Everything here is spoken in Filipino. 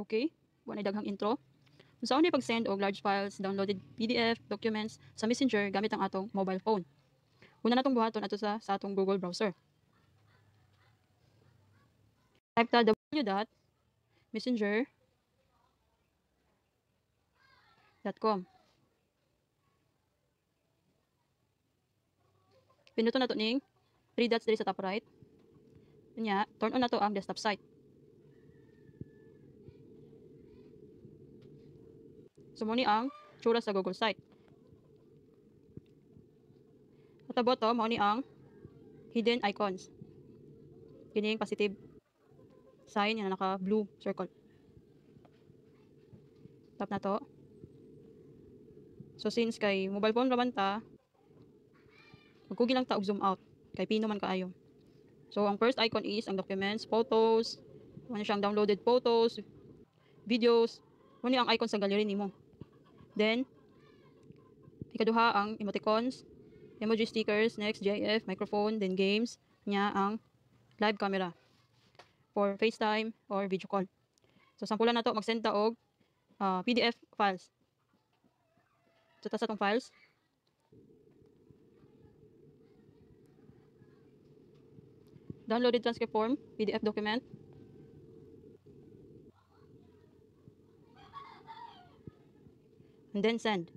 Okay? Wa na daghang intro. Unsa ni pag-send og large files, downloaded PDF, documents sa Messenger gamit ang atong mobile phone. Una natong buhaton ato sa sa atong Google browser. Type ta www.messenger.com. Pinuto na to ning 3 dots sa top right. Nya, turn on na to ang desktop site. So, muni ang tsura sa Google site. At abo to, muni ang hidden icons. Yun yung positive sign na naka-blue circle. Tap na to. So, since kay mobile phone raman ta, magkugi lang ta og zoom out. Kay pino man kaayo. So, ang first icon is ang documents, photos, ano siyang downloaded photos, videos, ano ang icon sa gallery nimo. Then, ikaduha ang emoticons, emoji stickers, next JF, microphone, then games, niya ang live camera for FaceTime or video call. So, sampulan na to, mag-send ta og uh, ah, PDF files. So, ta sa tong files. Downloaded transcript form, PDF document, and then send.